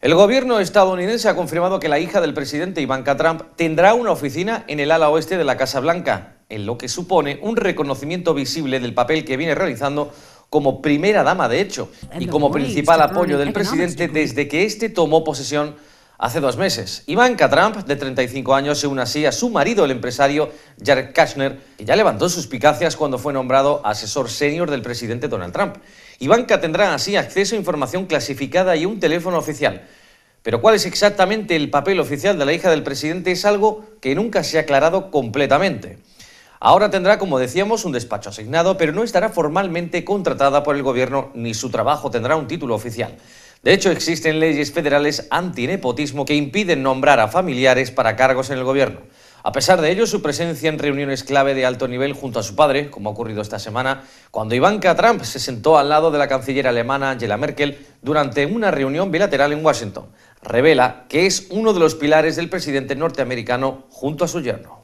El gobierno estadounidense ha confirmado que la hija del presidente Ivanka Trump tendrá una oficina en el ala oeste de la Casa Blanca, en lo que supone un reconocimiento visible del papel que viene realizando como primera dama, de hecho, y como principal apoyo del presidente desde que éste tomó posesión hace dos meses. Ivanka Trump, de 35 años, se une así a su marido, el empresario Jared Kushner, que ya levantó suspicacias cuando fue nombrado asesor senior del presidente Donald Trump. Ivanka tendrá así acceso a información clasificada y un teléfono oficial. Pero cuál es exactamente el papel oficial de la hija del presidente es algo que nunca se ha aclarado completamente. Ahora tendrá, como decíamos, un despacho asignado, pero no estará formalmente contratada por el gobierno ni su trabajo tendrá un título oficial. De hecho, existen leyes federales antinepotismo que impiden nombrar a familiares para cargos en el gobierno. A pesar de ello, su presencia en reuniones clave de alto nivel junto a su padre, como ha ocurrido esta semana, cuando Ivanka Trump se sentó al lado de la canciller alemana Angela Merkel durante una reunión bilateral en Washington, revela que es uno de los pilares del presidente norteamericano junto a su yerno.